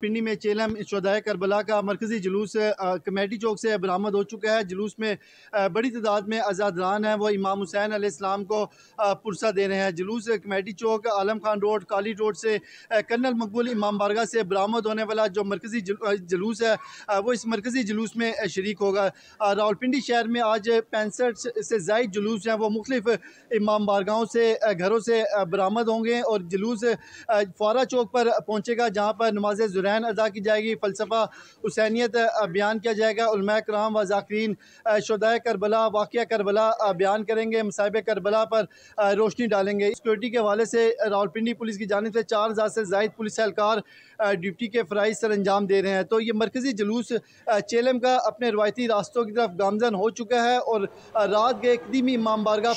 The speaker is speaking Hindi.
पिंडी में चेलम शदाय करबला का मरकजी जुलूस कमेटी चौक से बरामद हो चुका है जुलूस में बड़ी तादाद में आज़ादरान हैं वह इमाम हुसैन आलाम को पुरसा दे रहे हैं जुलूस कमेटी चौक आलम खान रोड काली रोड से कर्नल मकबूल इमाम बारगा से बरामद होने वाला जो मरकजी जुलूस है वो इस मरकजी जुलूस में शर्क होगा रावलपिंडी शहर में आज पैंसठ से जायद जुलूस हैं वो मुख्तफ इमाम बारगाहों से घरों से बरामद होंगे और जुलूस फारा चौक पर पहुँचेगा जहाँ पर नमाज रहन अदा की जाएगी फ़लसफ़ा हुसैनीत बयान किया जाएगा उलमा कराम व ज़ाकरीन शुदा करबला वाक़ करबला बयान करेंगे मसाहब करबला पर रोशनी डालेंगे सिक्योरिटी के हवाले से रावलपिंडी पुलिस की जानब से चार हज़ार से जायद पुलिस एहलकार ड्यूटी के फ़राइज सर अंजाम दे रहे हैं तो ये मरकज़ी जुलूस चेलम का अपने रवायती रास्तों की तरफ गामजन हो चुका है और रात गए कदीमी इमाम बारगा